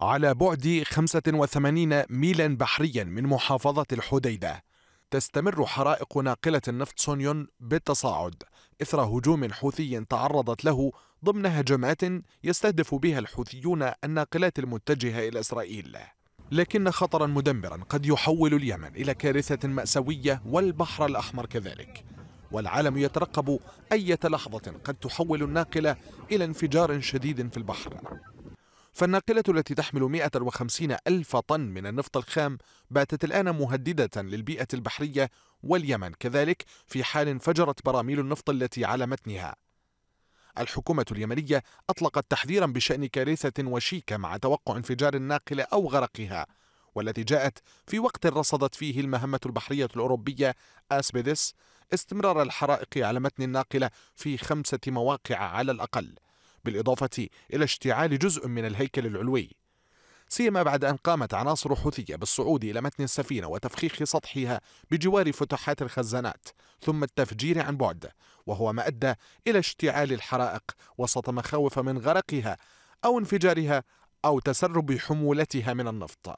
على بعد 85 ميلا بحريا من محافظة الحديدة تستمر حرائق ناقلة النفط سونيون بالتصاعد إثر هجوم حوثي تعرضت له ضمن هجمات يستهدف بها الحوثيون الناقلات المتجهة إلى إسرائيل لكن خطرا مدمرا قد يحول اليمن إلى كارثة مأساوية والبحر الأحمر كذلك والعالم يترقب أي لحظة قد تحول الناقلة إلى انفجار شديد في البحر فالناقلة التي تحمل 150 ألف طن من النفط الخام باتت الآن مهددة للبيئة البحرية واليمن كذلك في حال انفجرت براميل النفط التي على متنها الحكومة اليمنية أطلقت تحذيرا بشأن كارثة وشيكة مع توقع انفجار الناقلة أو غرقها والتي جاءت في وقت رصدت فيه المهمة البحرية الأوروبية أسبيدس استمرار الحرائق على متن الناقلة في خمسة مواقع على الأقل بالإضافة إلى اشتعال جزء من الهيكل العلوي سيما بعد أن قامت عناصر حوثية بالصعود إلى متن السفينة وتفخيخ سطحها بجوار فتحات الخزانات ثم التفجير عن بعد وهو ما أدى إلى اشتعال الحرائق وسط مخاوف من غرقها أو انفجارها أو تسرب حمولتها من النفط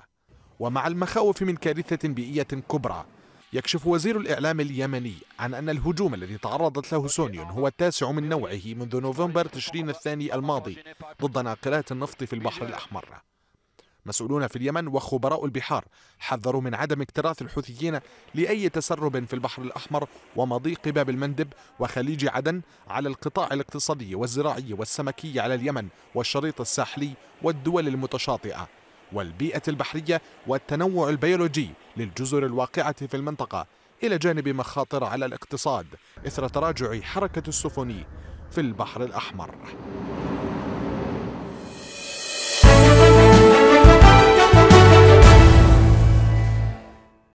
ومع المخاوف من كارثة بيئية كبرى يكشف وزير الإعلام اليمني عن أن الهجوم الذي تعرضت له سونيون هو التاسع من نوعه منذ نوفمبر تشرين الثاني الماضي ضد ناقلات النفط في البحر الأحمر مسؤولون في اليمن وخبراء البحار حذروا من عدم اكتراث الحوثيين لأي تسرب في البحر الأحمر ومضيق باب المندب وخليج عدن على القطاع الاقتصادي والزراعي والسمكي على اليمن والشريط الساحلي والدول المتشاطئة والبيئة البحرية والتنوع البيولوجي للجزر الواقعة في المنطقة إلى جانب مخاطر على الاقتصاد إثر تراجع حركة السفن في البحر الأحمر